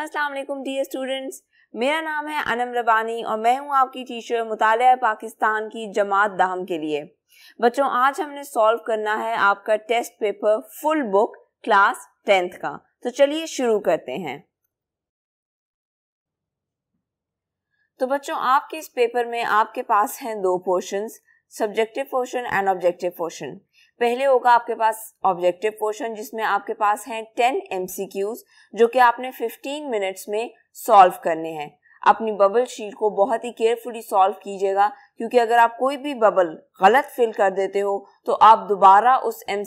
Aslam dear students मेरा नाम है अनम रबानी और मैं हूँ आपकी टीचर मुताल पाकिस्तान की जमात दाहम के लिए बच्चों आज हमने सॉल्व करना है आपका test paper full book class tenth का तो चलिए शुरू करते हैं तो बच्चों आपके इस पेपर में आपके पास हैं दो portions subjective portion and objective portion पहले होगा आपके पास ऑब्जेक्टिव पोर्शन जिसमें आपके पास हैं टेन एम जो कि आपने फिफ्टीन मिनट्स में सॉल्व करने हैं अपनी बबल शीट को बहुत ही केयरफुली सॉल्व कीजिएगा क्योंकि अगर आप कोई भी बबल गलत फिल कर देते हो तो आप दोबारा उस एम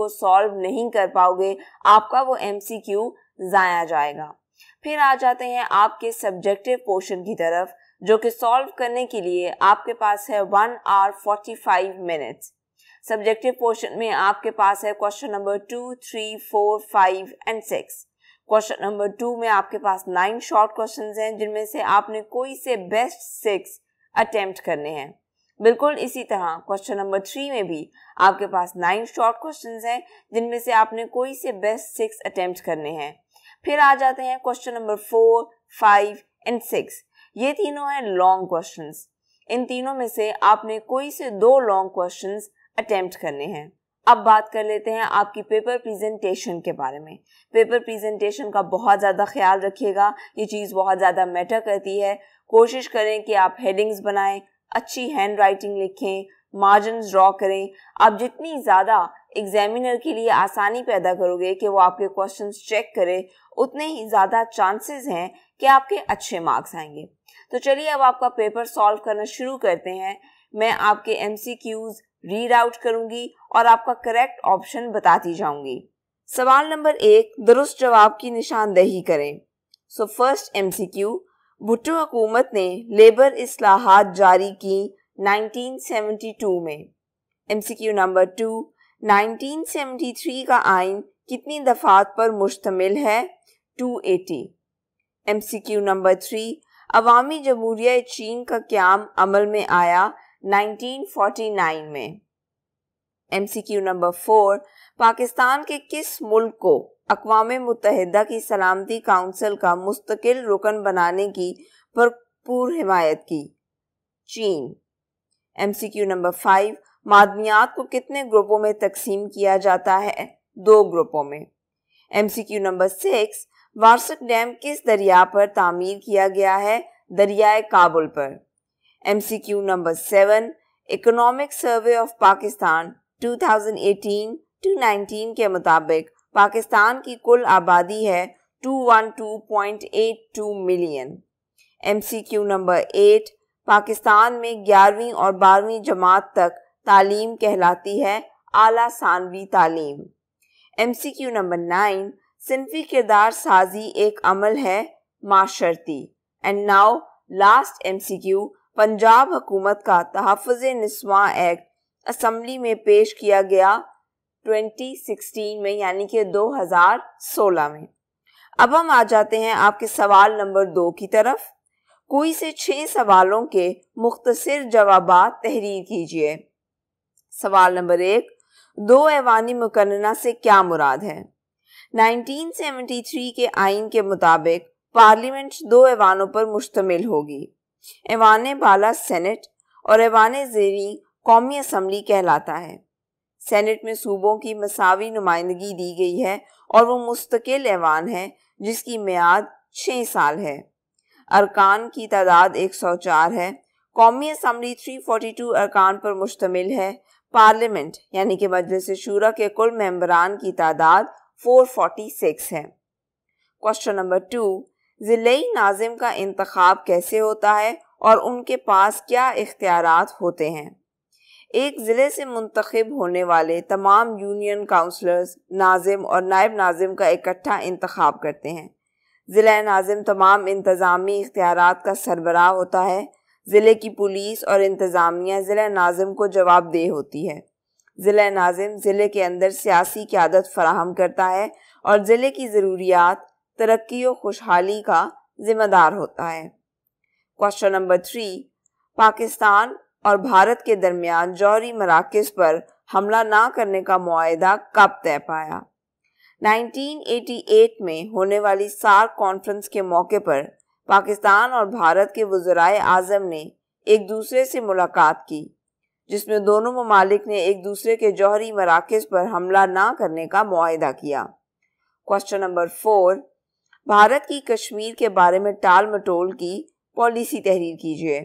को सॉल्व नहीं कर पाओगे आपका वो एम जाया जाएगा फिर आ जाते हैं आपके सब्जेक्टिव पोर्शन की तरफ जो कि सॉल्व करने के लिए आपके पास है one hour forty five minutes subjective portion में आपके पास है question number two three four five and six question number two में आपके पास नाइन शॉर्ट क्वेश्चन हैं जिनमें से आपने कोई से बेस्ट सिक्स अटेम्प्ट करने हैं बिल्कुल इसी तरह क्वेश्चन नंबर थ्री में भी आपके पास नाइन शॉर्ट क्वेश्चन हैं जिनमें से आपने कोई से बेस्ट सिक्स अटेम्प्ट करने हैं फिर आ जाते हैं question number four five and six ये तीनों हैं लॉन्ग क्वेश्चन इन तीनों में से आपने कोई से दो लॉन्ग क्वेश्चन अटेम्प्ट करने हैं अब बात कर लेते हैं आपकी पेपर प्रेजेंटेशन के बारे में पेपर प्रेजेंटेशन का बहुत ज़्यादा ख्याल रखिएगा ये चीज़ बहुत ज़्यादा मैटर करती है कोशिश करें कि आप हेडिंग्स बनाएं अच्छी हैंड राइटिंग लिखें मार्जिन ड्रॉ करें आप जितनी ज़्यादा एग्जामिनर के लिए आसानी पैदा करोगे कि वो आपके क्वेश्चन चेक करे उतने ही ज़्यादा चांसेस हैं कि आपके अच्छे मार्क्स आएंगे तो चलिए अब आपका पेपर सॉल्व करना शुरू करते हैं मैं आपके एम रीड आउट करूंगी और आपका करेक्ट ऑप्शन बताती जाऊंगी सवाल नंबर एक दुरुस्त जवाब की निशानदेही करें so first M C Q Bhutto हुकूमत ने लेबर असलाहत जारी की 1972 में M C Q number two 1973 का आइन कितनी दफात पर मुश्तमिल है 280 M C Q number three अवामी जमहूरिया चीन का क्याम अमल में आया 1949 में एमसीक्यू नंबर फोर पाकिस्तान के किस मुल्क को अकवाम मुतहदा की सलामती काउंसिल का मुस्तकिल रुकन बनाने की भरपूर हिमायत की चीन M C Q number five मादनियात को कितने ग्रुपों में तकसीम किया जाता है दो ग्रुपों में M C Q number six Warsak dam किस दरिया पर तामीर किया गया है दरियाए काबुल पर MCQ number 7 Economic Survey of Pakistan 2018 19 के मुताबिक पाकिस्तान की कुल आबादी है 212.82 मिलियन MCQ number 8 पाकिस्तान में 11वीं और 12वीं जमात तक तालीम कहलाती है आला सानवी तालीम MCQ number 9 सिंफी किरदार साजी एक अमल है माशर्ती and now last MCQ Punjab हुकूमत का तहफ़ नस्वा एक्ट असम्बली में पेश किया गया 2016 में यानी कि 2016 में अब हम आ जाते हैं आपके सवाल नंबर दो की तरफ कोई से छः सवालों के मुख्तर जवाब तहरीर कीजिए सवाल नंबर एक दो ऐवानी मुकन्ना से क्या मुराद है 1973 के आइन के मुताबिक पार्लियामेंट दो ऐवानों पर मुश्तमिल होगी ऐवान बाला सेनेट और ऐवान जेरी कौमी असम्बली कहलाता है सेनेट में सूबों की मसावी नुमाइंदगी दी गई है और वो मुस्तकिल ऐवान है जिसकी मैद छः साल है अरकान की तादाद एक सौ चार है कौमी असम्बली थ्री फोर्टी टू अरकान पर मुश्तमिल है पार्लियामेंट यानी कि मजलिस शूरा के कुल मेम्बरान की तादाद फोर फोर्टी सिक्स है क्वेश्चन नंबर टू ज़िले नाजिम का इंतखब कैसे होता है और उनके पास क्या इख्तियार होते हैं एक ज़िले से मंतखब होने वाले तमाम यूनियन काउंसलर्स नाजिम और नायब नाजिम का इकट्ठा इंतखब करते हैं ज़िला नाजिम तमाम इंतज़ामी इख्तियार का सरबराह होता है ज़िले की पुलिस और इंतज़ामिया ज़िला नाजिम को जवाबदेह होती है ज़िला नाजिम ज़िले के अंदर सियासी क्यादत फराहम करता है और ज़िले की ज़रूरियात तरक्की और खुशहाली का जिम्मेदार होता है क्वेश्चन नंबर थ्री पाकिस्तान और भारत के दरमियान जौहरी मराकज पर हमला ना करने का मुआदा कब तय पाया 1988 में होने वाली सार्क कॉन्फ्रेंस के मौके पर पाकिस्तान और भारत के वजराए आजम ने एक दूसरे से मुलाकात की जिसमें दोनों ममालिक ने एक दूसरे के जौहरी मराकज पर हमला ना करने का मुआदा किया क्वेश्चन नंबर फोर भारत की कश्मीर के बारे में टाल मटोल की पॉलिसी तहरीर कीजिए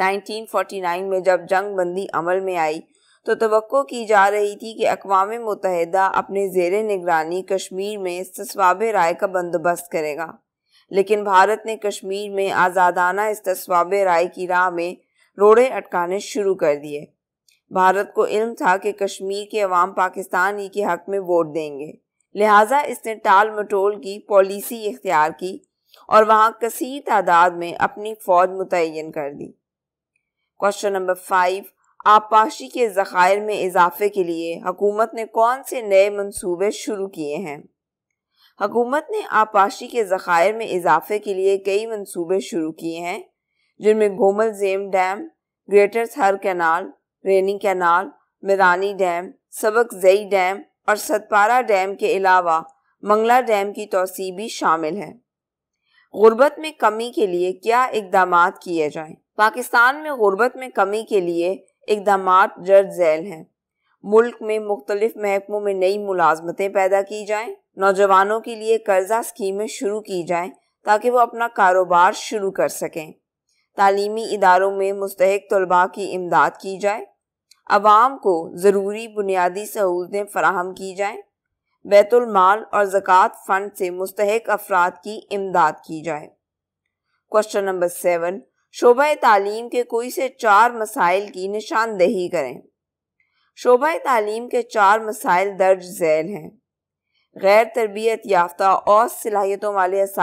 1949 में जब जंग बंदी अमल में आई तो तो की जा रही थी कि अकवा मुतहदा अपने जेर निगरानी कश्मीर में सस्वाब राय का बंदोबस्त करेगा लेकिन भारत ने कश्मीर में आज़ादाना तस्वाब राय की राह में रोड़े अटकाने शुरू कर दिए भारत को इल्म था कि कश्मीर के अवाम पाकिस्तान ही के हक में वोट देंगे लिहाजा इसने टाल मटोल की पॉलिसी इख्तियार की और वहाँ कसी तादाद में अपनी फ़ौज मुतन कर दी क्वेश्चन नंबर फाइव आबपाशी के ज़ख़ायर में इजाफे के लिए हकूमत ने कौन से नए मंसूबे शुरू किए हैं हकूमत ने आबपाशी के ज़ख़ायर में इजाफे के लिए कई मंसूबे शुरू किए हैं जिनमें Gomal Zam dam greater Thal canal Rainee canal Mirani dam Sabakzai dam और सतपारा डैम के अलावा मंगला डैम की तोसी भी शामिल है गुर्बत में कमी के लिए क्या इकदाम किए जाएं? पाकिस्तान में गुर्बत में कमी के लिए इकदाम जर्द झैल हैं मुल्क में मुख्तलिफ महकमों में नई मुलाजमतें पैदा की जाएं, नौजवानों के लिए कर्जा स्कीमें शुरू की जाएं ताकि वो अपना कारोबार शुरू कर सकें तालीमी इदारों में मुस्तक तलबा की इमदाद की जाए आवाम को ज़रूरी बुनियादी सहूलतें फराहम की जाएँ बैतुलमाल और ज़क़़त फ़ंड से मुस्तक अफराद की इमदाद की जाए क्वेश्चन नंबर सेवन शोबा तालीम के कोई से चार मसाइल की निशानदेही करें शोबा तालीम के चार मसाइल दर्ज झैल हैं गैर तरबियत याफ्ता और सलाहियतों वाले इस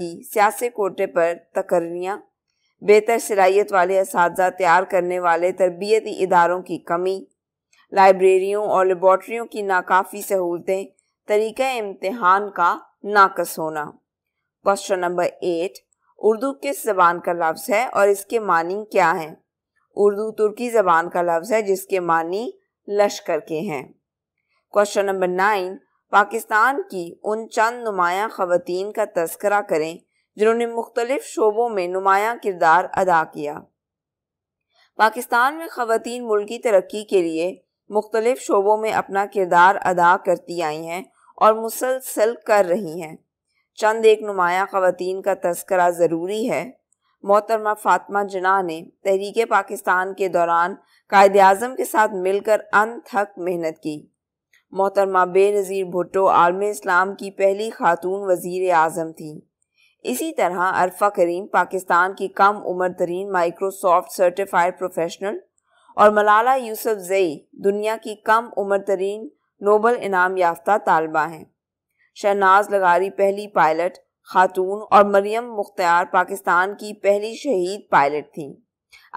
की सियासी कोटे पर तकर्रियाँ बेहतर शराइत वाले इस तैयार करने वाले तरबियती इदारों की कमी लाइब्रेरियों और लेबॉट्रियों की नाकाफ़ी सहूलतें तरीक़ इम्तहान का नाकस होना क्वेश्चन नंबर एट उर्दू किस जबान का लफ्ज़ है और इसके मानी क्या हैं उर्दू तुर्की ज़बान का लफ्ज़ है जिसके मानी लश्कर के हैं क्वेश्चन नंबर नाइन पाकिस्तान की उन चंद नुमाया ख़वान का तस्करा करें जिन्होंने मुख्तलिफ शोबों में नुमाया किरदार अदा किया पाकिस्तान में खातन मुल्की तरक्की के लिए मुख्तलिफ शोबों में अपना किरदार अदा करती आई हैं और मुसलसल कर रही हैं चंद एक नुमाया खातन का तस्करा ज़रूरी है मोहतरमा फातमा जना ने तहरीक पाकिस्तान के दौरान कायद अजम के साथ मिलकर अनथक मेहनत की मोहतरमा बे नज़ीर भुट्टो आलम इस्लाम की पहली खातून वज़ी अजम थी इसी तरह अरफा करीम पाकिस्तान की कम उम्र तरीन माइक्रोसॉफ्ट सर्टिफाइड प्रोफेशनल और मलाला यूसुफ जई दुनिया की कम उम्र तरीन नोबल इनाम याफ्ता तालबा हैं शहनाज लगारी पहली पायलट खातून और मरियम मुख्तार पाकिस्तान की पहली शहीद पायलट थी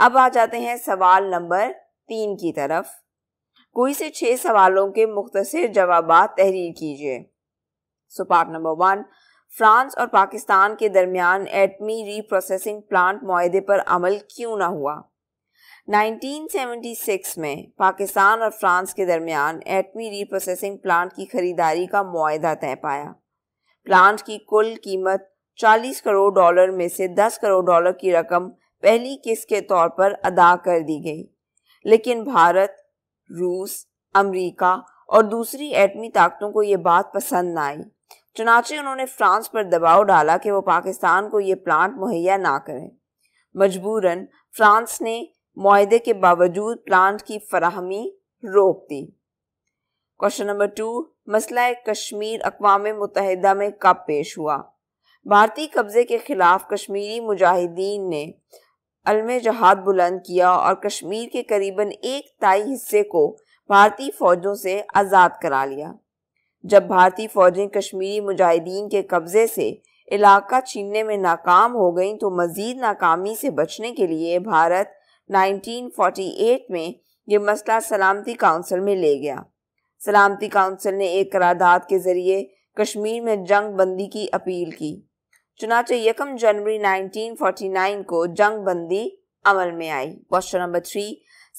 अब आ जाते हैं सवाल नंबर तीन की तरफ कोई से छः सवालों के मुख्तर जवाब तहरीर कीजिए so part number one France और पाकिस्तान के दरमियान एटमी रीप्रोसेसिंग प्लांट माहे पर अमल क्यों ना हुआ 1976 में पाकिस्तान और फ्रांस के दरमियान एटमी रीप्रोसेसिंग प्लांट की खरीदारी का माहा तय पाया प्लांट की कुल कीमत 40 करोड़ डॉलर में से 10 करोड़ डॉलर की रकम पहली किस्त के तौर पर अदा कर दी गई लेकिन भारत रूस अमेरिका और दूसरी एटमी ताकतों को ये बात पसंद न आई चनाचे उन्होंने फ्रांस पर दबाव डाला कि वो पाकिस्तान को ये प्लांट मुहैया ना करें मजबूरन फ्रांस ने माहे के बावजूद प्लांट की फराहमी रोक दी क्वेश्चन नंबर टू मसला कश्मीर अकवा मुतहदा में कब पेश हुआ भारतीय कब्जे के खिलाफ कश्मीरी मुजाहिदीन ने अलम जहाद बुलंद किया और कश्मीर के करीबन एक ताई हिस्से को भारतीय फौजों से आज़ाद करा लिया जब भारतीय फौजें कश्मीरी मुजाहिदीन के कब्जे से इलाका छीनने में नाकाम हो गईं तो मजीद नाकामी से बचने के लिए भारत 1948 में ये मसला सलामती काउंसिल में ले गया सलामती काउंसिल ने एक करारदाद के जरिए कश्मीर में जंग बंदी की अपील की चुनाचे यकम जनवरी 1949 को जंग बंदी अमल में आई क्वेश्चन नंबर थ्री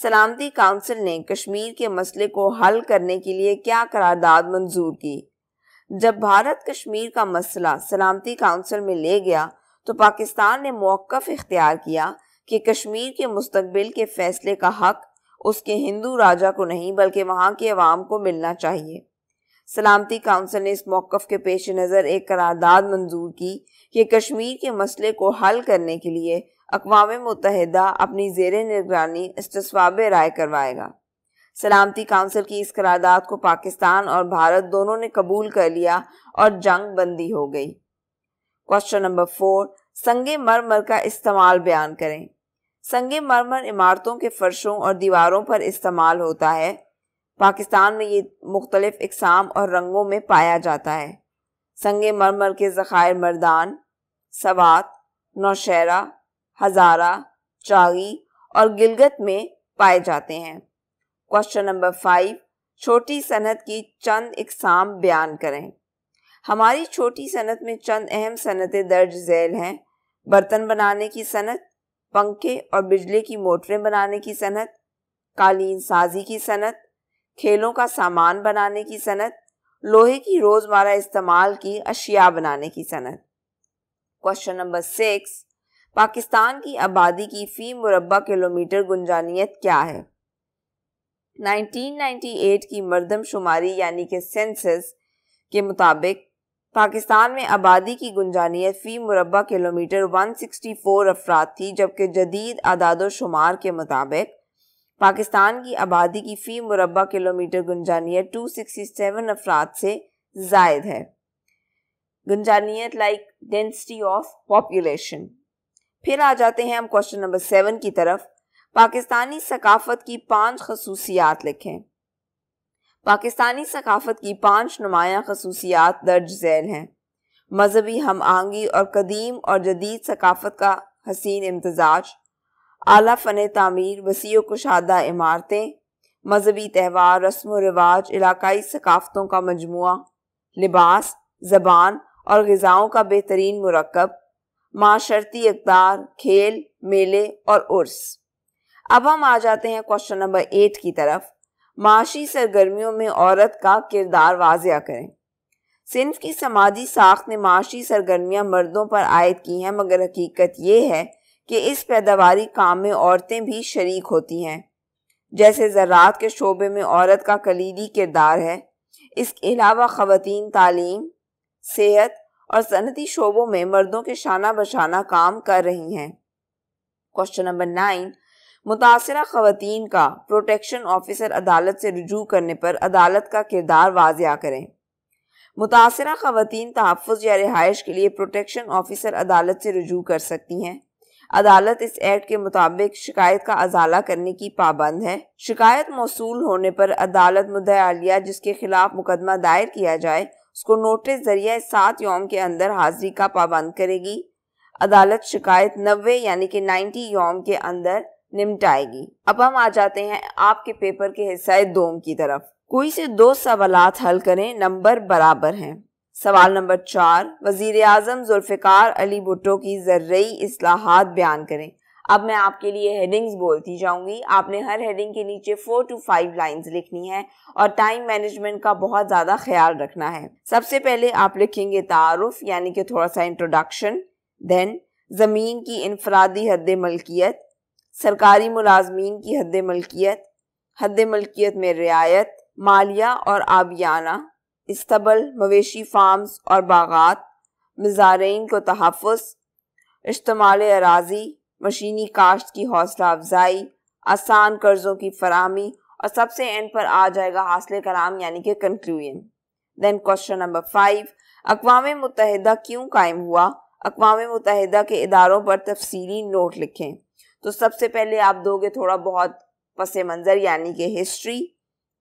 सलामती काउंसिल ने कश्मीर के मसले को हल करने के लिए क्या करारदाद मंजूर की जब भारत कश्मीर का मसला सलामती काउंसिल में ले गया तो पाकिस्तान ने मौक़ इख्तियार किया कि कश्मीर के मुस्तबिल के फैसले का हक उसके हिंदू राजा को नहीं बल्कि वहाँ के अवाम को मिलना चाहिए सलामती काउंसिल ने इस मौक़ के पेश नज़र एक करारदाद मंजूर की कि कश्मीर के मसले को हल करने के लिए अकवाम मुतहदा अपनी जेर निगरानी इसतस्वाब राय करवाएगा सलामती काउंसिल की इस करारदाद को पाकिस्तान और भारत दोनों ने कबूल कर लिया और जंग बंदी हो गई क्वेश्चन नंबर फोर संग मरमर का इस्तेमाल बयान करें संग मरमर इमारतों के फर्शों और दीवारों पर इस्तेमाल होता है पाकिस्तान में ये मुख्तलिफ इकसाम और रंगों में पाया जाता है संग मरमर के ज़ख़ायर मर्दान सवात नौशहरा हजारा चागी और गिलगत में पाए जाते हैं क्वेश्चन नंबर फाइव छोटी सनत की चंद इकसाम बयान करें हमारी छोटी सनत में चंद अहम सनतें दर्ज जैल हैं बर्तन बनाने की सनत पंखे और बिजली की मोटरें बनाने की सनत कालीन साजी की सनत खेलों का सामान बनाने की सनत लोहे की रोज़मर्रा इस्तेमाल की अशिया बनाने की सनत क्वेश्चन नंबर सिक्स पाकिस्तान की आबादी की फ़ी मुरबा किलोमीटर गुंजानियत क्या है 1998 की शुमारी यानी कि सेंसस के मुताबिक पाकिस्तान में आबादी की गुंजानियत फ़ी मुरबा किलोमीटर 164 अफराद थी जबकि जदीद आदाद शुमार के मुताबिक पाकिस्तान की आबादी की फ़ी मुरबा किलोमीटर गुंजानियत 267 अफराद से जायद है गुंजानियत लाइक डेंसिटी ऑफ पॉपुलेशन फिर आ जाते हैं हम क्वेश्चन नंबर सेवन की तरफ पाकिस्तानी सकाफत की पांच खसूसियात लिखें पाकिस्तानी सकाफत की पांच नुमाया खसूसियात दर्ज झैल हैं मजहबी हम आहंगी और कदीम और जदीद सकाफत का हसीन इम्तजाज आला फ़न तमीर वसी कुशादा इमारतें मजहबी त्यौहार रस्म व रिवाज इलाकई सकाफ़तों का मजमु लिबास ज़बान और गज़ाओं का बेहतरीन मरकब माशर्ती इकदार खेल मेले और उर्स अब हम आ जाते हैं क्वेश्चन नंबर एट की तरफ माशी सरगर्मियों में औरत का किरदार वाजिया करें सिंफ की समाजी साख ने माशी सरगर्मियां मर्दों पर आयद की हैं मगर हकीकत ये है कि इस पैदावारी काम में औरतें भी शरीक होती हैं जैसे ज़रात के शोबे में औरत का कलीदी किरदार है इसके अलावा ख़वान तालीम सेहत और सनती शोबों में मर्दों के शाना बशाना काम कर रही हैं क्वेश्चन नंबर नाइन मुतासर खातन का प्रोटेक्शन ऑफिसर अदालत से रजू करने पर अदालत का किरदार वाजिया करें मुतासर खातन तहफ़ या रिहाइश के लिए प्रोटेक्शन ऑफिसर अदालत से रजू कर सकती हैं अदालत इस एक्ट के मुताबिक शिकायत का अजाला करने की पाबंद है शिकायत मौसू होने पर अदालत मुद्दालिया जिसके खिलाफ मुकदमा दायर किया जाए उसको नोटिस जरिए सात योम के अंदर हाजिरी का पाबंद करेगी अदालत शिकायत नब्बे यानी कि नाइन्टी योम के अंदर निमटाएगी अब हम आ जाते हैं आपके पेपर के हिस्सा दोम की तरफ कोई से दो सवाल हल करें नंबर बराबर हैं सवाल नंबर चार वजीर आजम जुल्फ़िकार अली भुट्टो की जर्री असलाहत बयान करें अब मैं आपके लिए हेडिंग्स बोलती जाऊंगी आपने हर हेडिंग के नीचे फोर टू फाइव लाइंस लिखनी है और टाइम मैनेजमेंट का बहुत ज़्यादा ख्याल रखना है सबसे पहले आप लिखेंगे तारुफ यानी कि थोड़ा सा इंट्रोडक्शन देन ज़मीन की इनफरादी हद मलकियत सरकारी मुलाजमीन की हद मलकियत हद मलकियत में रियायत मालिया और आबियाना इस्तबल मवेशी फार्म्स और बागात मज़ारइन को तहफ़ इश्तमाल अराजी मशीनी काश्त की हौसला अफजाई आसान कर्जों की फरहमी और सबसे एंड पर आ जाएगा हासिल कलाम यानी कि conclusion then question number five अकवा मुतहदा क्यों कायम हुआ अकवा मुतहदा के इदारों पर तफसीली नोट लिखें तो सबसे पहले आप दोगे थोड़ा बहुत पस मंज़र यानी कि हिस्ट्री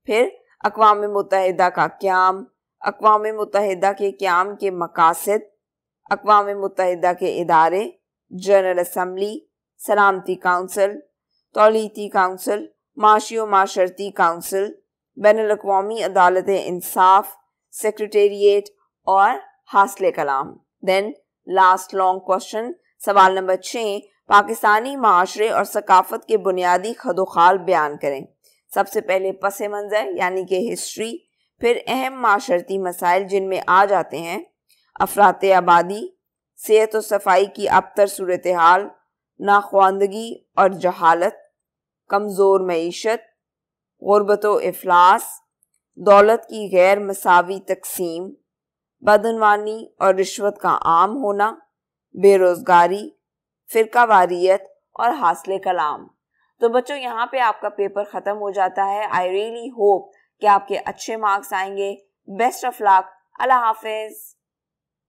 फिर अकवाम मुतहदा का क्याम अकवा मुतहदा के क्याम के मकासद अकवा मुतहदा के इदारे जनरल असम्बली सलामती काउंसिल तोलीती काउंसिल माशी व माशरती काउंसिल बैन अवी अदालत इंसाफ सेक्रटेरिएट और हासिल कलाम देन लास्ट लॉन्ग क्वेश्चन सवाल नंबर छः पाकिस्तानी माशरे और सकाफत के बुनियादी खदोखाल बयान करें सबसे पहले पस मंज़र यानी कि हिस्ट्री फिर अहम माशरती मसाइल जिनमें आ जाते हैं अफरात आबादी सेहत और सफाई की अबतर सूरत हाल नाख्वानदगी और जहालत कमज़ोर मीशत गुरबत व अफलास दौलत की गैर मसावी तकसीम बदनवानी और रिश्वत का आम होना बेरोज़गारी फ़िरका वारियत और हासिल कलाम तो बच्चों यहाँ पे आपका पेपर ख़त्म हो जाता है आई रियली होप कि आपके अच्छे मार्क्स आएंगे बेस्ट ऑफ लाक अल्लाह हाफिज़